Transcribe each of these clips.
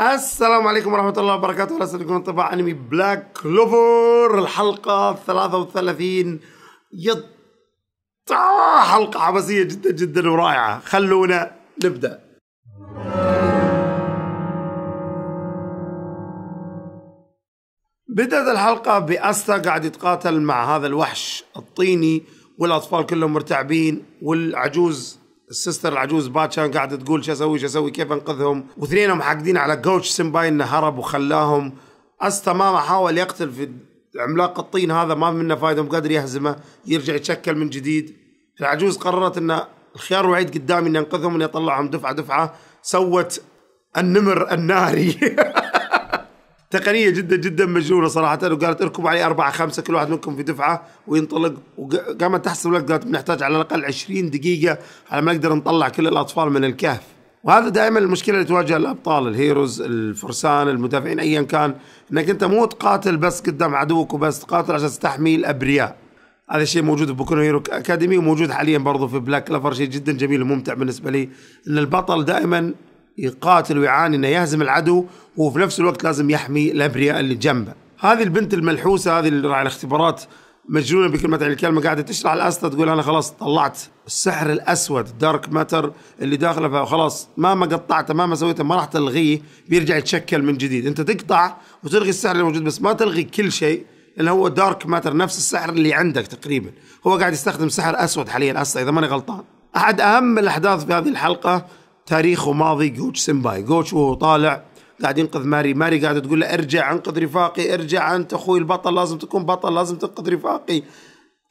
السلام عليكم ورحمة الله وبركاته على سيدكم طبعا انمي بلاك كلوفر الحلقة 33 يط حلقة عبثية جدا جدا ورائعة خلونا نبدأ بدأت الحلقة بأستا قاعد يتقاتل مع هذا الوحش الطيني والأطفال كلهم مرتعبين والعجوز السيستر العجوز باتشان قاعده تقول شو اسوي شو اسوي كيف انقذهم واثنينهم حاقدين على جوتش سمباي انه هرب وخلاهم استا ماما حاول يقتل في عملاق الطين هذا ما منه فايده مو قادر يهزمه يرجع يتشكل من جديد العجوز قررت انه الخيار الوحيد قدامي اني انقذهم اني اطلعهم دفعه دفعه سوت النمر الناري تقنيه جدا جدا مجنونه صراحه وقالت اركبوا علي اربعه خمسه كل واحد منكم في دفعه وينطلق وقامت تحسب لك قالت بنحتاج على الاقل 20 دقيقه على ما نقدر نطلع كل الاطفال من الكهف وهذا دائما المشكله اللي تواجه الابطال الهيروز الفرسان المدافعين ايا كان انك انت مو تقاتل بس قدام عدوك وبس تقاتل عشان تستحمي الابرياء هذا الشيء موجود في بوكونو هيرو اكاديمي وموجود حاليا برضو في بلاك كلفر شيء جدا جميل وممتع بالنسبه لي ان البطل دائما يقاتل ويعاني انه يهزم العدو وفي نفس الوقت لازم يحمي الابرياء اللي جنبه. هذه البنت الملحوسه هذه اللي راعي الاختبارات مجنونه بكلمه عن الكلمه قاعده تشرح الاسطى تقول انا خلاص طلعت السحر الاسود دارك ماتر اللي داخله فخلاص مهما قطعته مهما سويته ما راح تلغيه بيرجع يتشكل من جديد، انت تقطع وتلغي السحر الموجود بس ما تلغي كل شيء لانه هو دارك ماتر نفس السحر اللي عندك تقريبا، هو قاعد يستخدم سحر اسود حاليا اصلا اذا ماني غلطان. احد اهم الاحداث في هذه الحلقه تاريخ وماضي جوتش سمباي جوتش وهو طالع قاعد ينقذ ماري ماري قاعده تقول له ارجع انقذ رفاقي ارجع انت اخوي البطل لازم تكون بطل لازم تنقذ رفاقي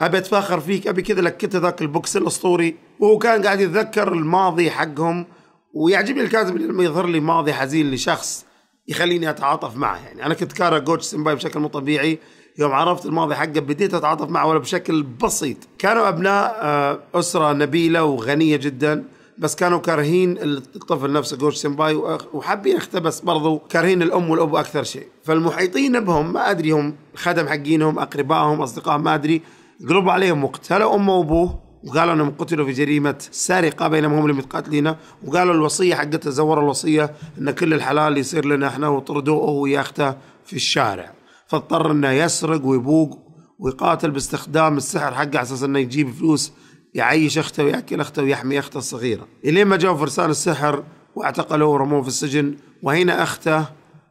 ابي اتفاخر فيك ابي كذا لك كنت ذاك البوكس الاسطوري وهو كان قاعد يتذكر الماضي حقهم ويعجبني الكاتب لما يظهر لي ماضي حزين لشخص يخليني اتعاطف معه يعني انا كنت كاره جوتش سمباي بشكل مو طبيعي يوم عرفت الماضي حقه بديت اتعاطف معه ولا بشكل بسيط كانوا ابناء آه، اسره نبيله وغنيه جدا بس كانوا كارهين الطفل نفسه جورج سمباي وحابين اختبس برضو كارهين الام والاب اكثر شيء فالمحيطين بهم ما ادري هم خدم حقينهم اقربائهم اصدقائهم ما ادري قلبوا عليهم وقتلوا امه وابوه وقالوا انهم قتلوا في جريمه سرقه بينما هم اللي متقاتلين وقالوا الوصيه حقتها زوروا الوصيه ان كل الحلال يصير لنا احنا وطردوه هو اخته في الشارع فاضطر انه يسرق ويبوق ويقاتل باستخدام السحر حقه على اساس انه يجيب فلوس يعيش أخته ويأكل أخته ويحمي أخته الصغيرة إلين ما جاءوا فرسان السحر واعتقلوه ورموه في السجن وهنا أخته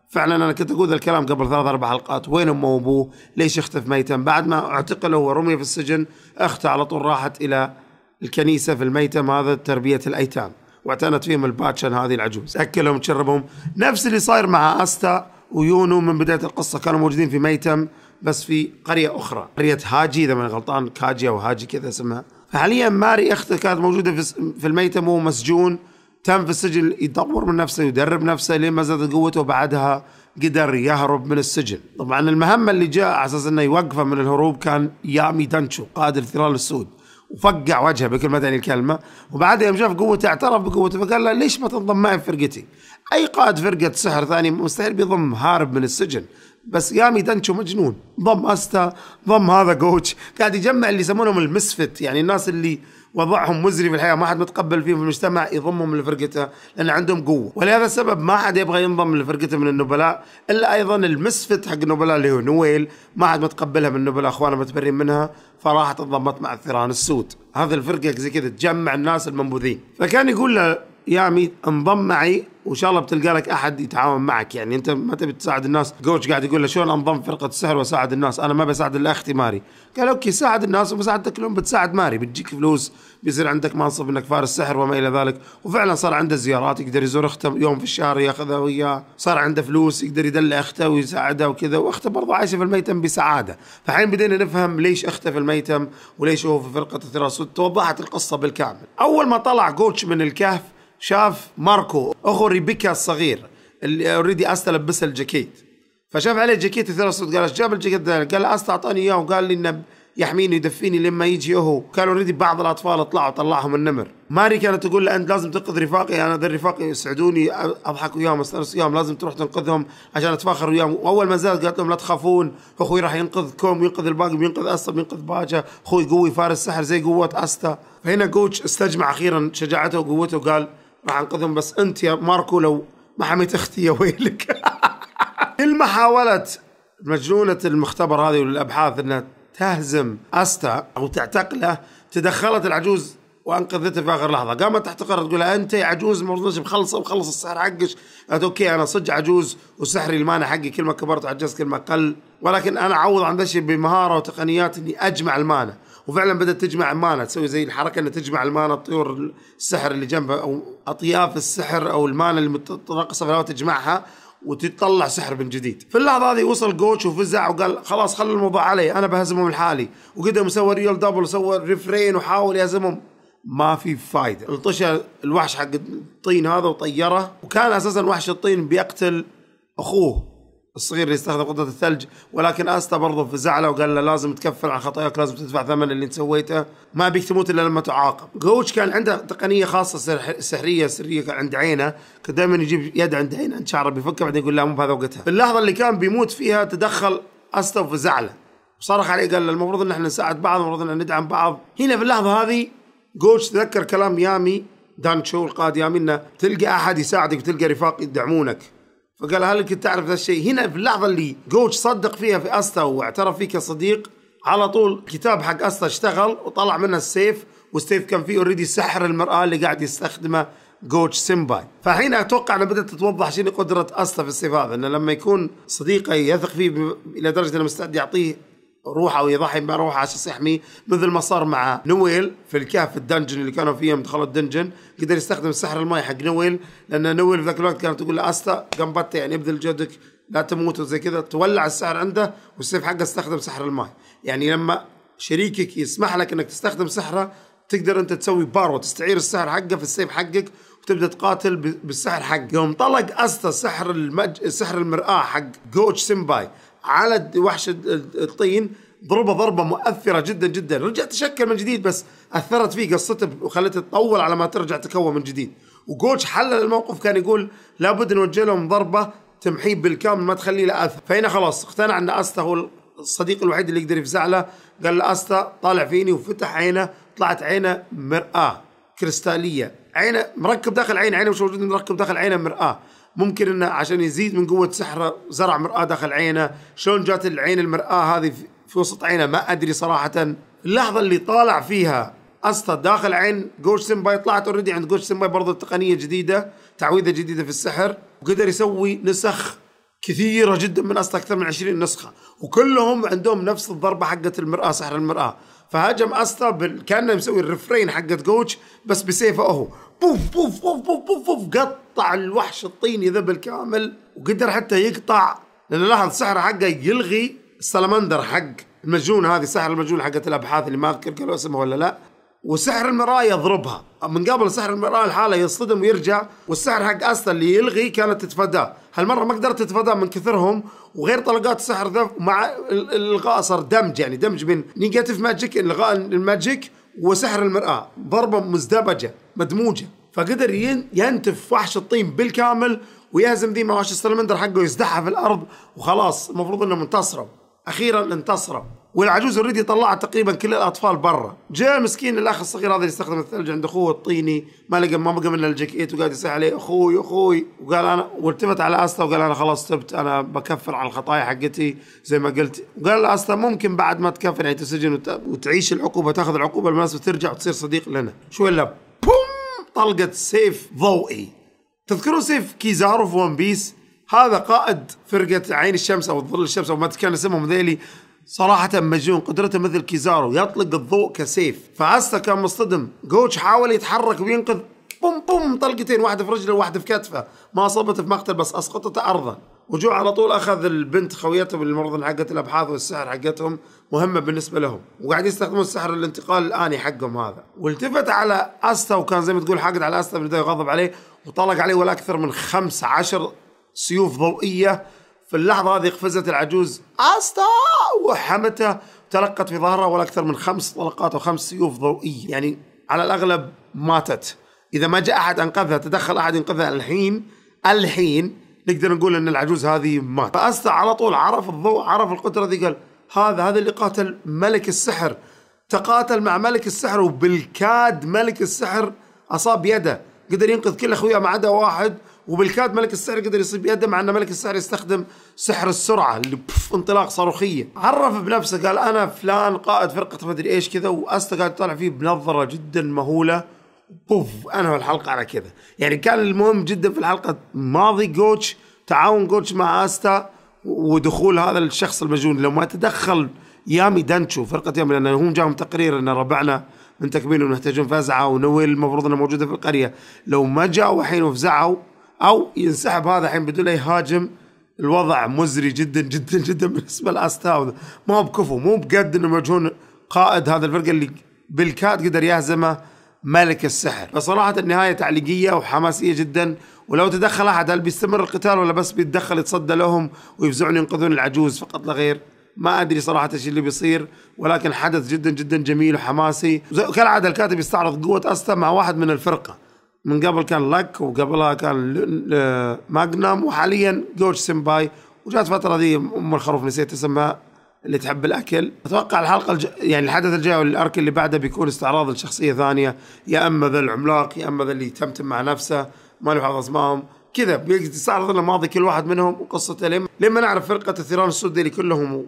فعلا انا كنت اقول الكلام قبل ثلاث اربع حلقات وين امه وابوه؟ ليش اختف ميتا؟ بعد ما اعتقله ورمي في السجن اخته على طول راحت الى الكنيسه في الميتم هذا تربيه الايتام واعتنت فيهم الباتشن هذه العجوز اكلهم تشربهم نفس اللي صاير مع استا ويونو من بدايه القصه كانوا موجودين في ميتم بس في قريه اخرى قريه هاجي اذا ما غلطان كاجي او هاجي كذا اسمها فحاليا ماري اخته كانت موجوده في الميتم وهو مسجون تم في السجن يطور من نفسه يدرب نفسه لين ما زادت قوته وبعدها قدر يهرب من السجن طبعا المهمة اللي جاء على أساس أنه يوقفه من الهروب كان يامي دانشو قائد الثيران السود وفقع وجهه ما تعني الكلمة وبعدها يوم شاف قوته اعترف بقوته فقال له ليش ما تنضم معي في فرقتي أي قائد فرقة سحر ثاني مستحيل بيضم هارب من السجن بس يامي دانشو مجنون ضم استا ضم هذا جوتش قاعد يجمع اللي يسمونهم المسفت يعني الناس اللي وضعهم مزري في الحياه ما حد متقبل فيهم في المجتمع يضمهم لفرقته لان عندهم قوه ولهذا السبب ما حد يبغى ينضم لفرقته من النبلاء الا ايضا المسفت حق النبلاء اللي هو نويل ما حد متقبلها من النبلاء اخوانه متبرين منها فراحت انضمت مع الثيران السود هذه الفرقه زي كذا تجمع الناس المنبوذين فكان يقول له يا انضم معي وان شاء الله بتلقى لك احد يتعاون معك يعني انت ما تبي تساعد الناس كوتش قاعد يقول له شلون انضم فرقه السحر واساعد الناس انا ما بساعد الا اختي ماري قال اوكي ساعد الناس ومساعدتك لهم بتساعد ماري بتجيك فلوس بيصير عندك منصب انك فارس سحر وما الى ذلك وفعلا صار عنده زيارات يقدر يزور اخته يوم في الشهر ياخذها وياه صار عنده فلوس يقدر يدل اخته ويساعدها وكذا واخته برضه عايشه في الميتم بسعاده فحين بدينا نفهم ليش اخته في الميتم وليش هو في فرقه الثراء توضحت القصه بالكامل اول ما طلع كوتش من الكهف شاف ماركو اخو ريبيكا الصغير اللي اوريدي استا لبسها الجاكيت فشاف عليه جاكيت يثير الصوت قال جاب الجاكيت ده قال استا اعطاني اياه وقال لي انه يحميني ويدفيني لما يجي هو كان اوريدي بعض الاطفال طلعوا طلعهم النمر ماري كانت تقول له انت لازم تنقذ رفاقي انا ذا رفاقي يسعدوني اضحك وياهم استانس وياهم لازم تروح تنقذهم عشان اتفاخر وياهم واول ما زادت قالت لهم لا تخافون اخوي راح ينقذكم وينقذ الباقي وينقذ استا وينقذ باجا اخوي قوي فارس سحر زي قوه استا فهنا جوتش استجمع اخيرا شجاعته وقوته وقال راح انقذهم بس انت يا ماركو لو ما حميت اختي يا ويلك كل محاوله مجنونه المختبر هذه والابحاث انها تهزم استا او تعتقله تدخلت العجوز وانقذته في اخر لحظه قامت تحتقر تقول انت يا عجوز مرضش مخلصه وخلص السحر حقك قالت اوكي انا صج عجوز وسحري المانع حقي كل ما كبرت وعجزت كل ما قل ولكن انا اعوض عن ذا الشيء بمهاره وتقنيات اني اجمع المانع وفعلا بدات تجمع المانا تسوي زي الحركه انها تجمع المانا الطيور السحر اللي جنبها او اطياف السحر او المانا اللي متناقصه في الهواء تجمعها وتطلع سحر من جديد في اللحظه هذه وصل جوتش وفزع وقال خلاص خلوا الموضوع علي انا بهزمهم لحالي وقدم سوى ريال دبل وسوى ريفرين وحاول يهزمهم ما في فايده الطشه الوحش حق الطين هذا وطيره وكان اساسا وحش الطين بيقتل اخوه الصغير اللي استخدم قطة الثلج ولكن استا برضه في زعله وقال له لازم تكفل عن خطاياك لازم تدفع ثمن اللي انت سويته ما بيك تموت الا لما تعاقب جوتش كان عنده تقنيه خاصه سحريه سريه كان عند عينه كان دائما يجيب يد عند عينه عند شعره بيفكه بعدين يقول لا مو بهذا وقتها في اللحظه اللي كان بيموت فيها تدخل استا في زعله وصرخ عليه قال له المفروض ان احنا نساعد بعض المفروض ان ندعم بعض هنا في اللحظه هذه جوتش تذكر كلام يامي دانشو القائد يامي انه تلقى احد يساعدك وتلقى رفاق يدعمونك فقال هل كنت تعرف هذا الشيء هنا في اللحظه اللي جوتش صدق فيها في استا واعترف فيه كصديق على طول كتاب حق استا اشتغل وطلع منه السيف والسيف كان فيه اوريدي سحر المراه اللي قاعد يستخدمه جوتش سيمباي فحين اتوقع انه بدات تتوضح شنو قدره استا في السيف هذا انه لما يكون صديقه يثق فيه الى درجه انه مستعد يعطيه روحه ويضحي بروحه عشان يحميه مثل ما صار مع نويل في الكهف الدنجن اللي كانوا فيه مدخل الدنجن قدر يستخدم سحر الماء حق نويل لان نويل في ذاك الوقت كانت تقول لاستا استا يعني ابذل جهدك لا تموت وزي كذا تولع السحر عنده والسيف حقه استخدم سحر الماء يعني لما شريكك يسمح لك انك تستخدم سحره تقدر انت تسوي بارو تستعير السحر حقه في السيف حقك وتبدا تقاتل بالسحر حقه يوم طلق استا سحر المج... سحر المراه حق جوتش سمباي على وحش الطين ضربه ضربه مؤثره جدا جدا رجع تشكل من جديد بس اثرت فيه قصته وخلته تطول على ما ترجع تكون من جديد وجوتش حلل الموقف كان يقول لابد نوجه لهم ضربه تمحيه بالكامل ما تخليه له اثر فهنا خلاص اقتنع ان استا هو الصديق الوحيد اللي يقدر يفزع له قال له استا طالع فيني وفتح عينه طلعت عينه مراه كريستاليه عينه مركب داخل عينه عينه مش موجود مركب داخل عينه مراه ممكن انه عشان يزيد من قوه سحره زرع مراه داخل عينه شلون جات العين المراه هذه في وسط عينه ما ادري صراحه اللحظه اللي طالع فيها اسطى داخل عين جوش سمباي طلعت اوريدي عند جوش سمباي برضه تقنيه جديده تعويذه جديده في السحر وقدر يسوي نسخ كثيره جدا من اسطى اكثر من 20 نسخه وكلهم عندهم نفس الضربه حقت المراه سحر المراه فهاجم اسطى بال... كانه مسوي الريفرين حقت جوتش بس بسيفه هو بوف بوف بوف بوف بوف, بوف قطع الوحش الطيني ذا بالكامل وقدر حتى يقطع لان لاحظ سحر حقه يلغي السلمندر حق المجنون هذه سحر المجنون حقت الابحاث اللي ما اذكر كان اسمها ولا لا وسحر المراية يضربها من قبل سحر المراية الحالة يصطدم ويرجع والسحر حق أستا اللي يلغي كانت تتفاداه هالمرة ما قدرت تتفاداه من كثرهم وغير طلقات السحر ذا مع الغاء صار دمج يعني دمج بين نيجاتيف ماجيك الغاء الماجيك وسحر المرآة ضربة مزدبجة مدموجة فقدر ينتف وحش الطين بالكامل ويهزم ذي وحش السلمندر حقه ويزدحها في الارض وخلاص المفروض انهم انتصروا اخيرا انتصروا والعجوز اوريدي طلعت تقريبا كل الاطفال برا جاء مسكين الاخ الصغير هذا اللي استخدم الثلج عند اخوه الطيني ما لقى ما بقى من الجاكيت وقاعد يسعى عليه اخوي اخوي وقال انا والتفت على استا وقال انا خلاص تبت انا بكفر على الخطايا حقتي زي ما قلت وقال استا ممكن بعد ما تكفر يعني تسجن وتعيش العقوبه تاخذ العقوبه المناسبه ترجع وتصير صديق لنا شو اللب طلقة سيف ضوئي تذكروا سيف كيزارو في ون بيس هذا قائد فرقة عين الشمس أو ظل الشمس أو ما كان اسمهم ذيلي صراحة مجنون قدرته مثل كيزارو يطلق الضوء كسيف فاستا كان مصطدم جوتش حاول يتحرك وينقذ بوم بوم طلقتين واحدة في رجله وواحدة في كتفه ما أصابته في مقتل بس أسقطته أرضا وجو على طول أخذ البنت خويته بالمرض حقت الأبحاث والسحر حقتهم مهمة بالنسبة لهم وقاعد يستخدمون السحر الانتقال الآني حقهم هذا والتفت على أستا وكان زي ما تقول حاقد على أستا بدا يغضب عليه وطلق عليه ولا أكثر من خمس عشر سيوف ضوئية في اللحظة هذه قفزت العجوز أستا وحمته تلقت في ظهرها ولا أكثر من خمس طلقات وخمس سيوف ضوئية يعني على الأغلب ماتت إذا ما جاء أحد أنقذها تدخل أحد ينقذها الحين الحين نقدر نقول أن العجوز هذه ماتت فأستا على طول عرف الضوء عرف القدرة ذي قال هذا هذا اللي قاتل ملك السحر تقاتل مع ملك السحر وبالكاد ملك السحر أصاب يده قدر ينقذ كل أخويا ما عدا واحد وبالكاد ملك السحر قدر يصيب يده مع أن ملك السحر يستخدم سحر السرعة اللي انطلاق صاروخية عرف بنفسه قال أنا فلان قائد فرقة مدري إيش كذا وأستا قاعد طالع فيه بنظرة جدا مهولة بوف أنا الحلقة على كذا يعني كان المهم جدا في الحلقة الماضي جوتش تعاون جوتش مع أستا ودخول هذا الشخص المجنون لو ما تدخل يامي دانشو فرقه يامي لان هم جاهم تقرير ان ربعنا من تكميل ونحتاجون فزعه ونويل المفروض أنه موجوده في القريه لو ما جاوا الحين وفزعوا او ينسحب هذا الحين بدون لا يهاجم الوضع مزري جدا جدا جدا بالنسبه لاستاوذ ما هو بكفو مو بقد انه مجنون قائد هذا الفرقه اللي بالكاد قدر يهزمه ملك السحر فصراحة النهاية تعليقية وحماسية جدا ولو تدخل أحد هل بيستمر القتال ولا بس بيتدخل يتصدى لهم ويفزعون ينقذون العجوز فقط لا غير ما ادري صراحه ايش اللي بيصير ولكن حدث جدا جدا جميل وحماسي كالعاده الكاتب يستعرض قوه استا مع واحد من الفرقه من قبل كان لك وقبلها كان ماجنام وحاليا جورج سمباي وجات فتره ذي ام الخروف نسيت اسمها اللي تحب الاكل اتوقع الحلقه الج... يعني الحدث الجاي والارك اللي بعده بيكون استعراض لشخصيه ثانيه يا اما ذا العملاق يا اما ذا اللي تمتم مع نفسه ما حافظ اسمائهم كذا بيستعرض لنا ماضي كل واحد منهم وقصته لما, لما نعرف فرقه الثيران السودي اللي كلهم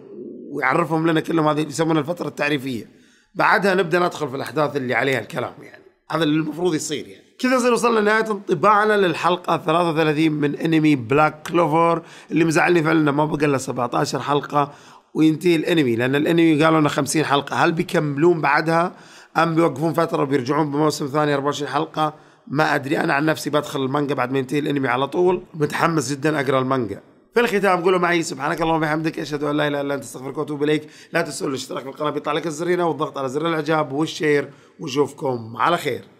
ويعرفهم لنا كلهم هذه يسمونها الفتره التعريفيه بعدها نبدا ندخل في الاحداث اللي عليها الكلام يعني هذا اللي المفروض يصير يعني كذا نصير وصلنا لنهاية انطباعنا للحلقة 33 من انمي بلاك كلوفر اللي مزعلني فعلا ما بقى الا 17 حلقة وينتهي الانمي لان الانمي قالوا لنا 50 حلقه هل بيكملون بعدها ام بيوقفون فتره وبيرجعون بموسم ثاني 24 حلقه ما ادري انا عن نفسي بدخل المانجا بعد ما ينتهي الانمي على طول متحمس جدا اقرا المانجا في الختام قولوا معي سبحانك اللهم وبحمدك اشهد ان لا اله الا انت استغفرك واتوب اليك لا تنسوا الاشتراك في القناه بيطلع لك الزر هنا والضغط على زر الاعجاب والشير ونشوفكم على خير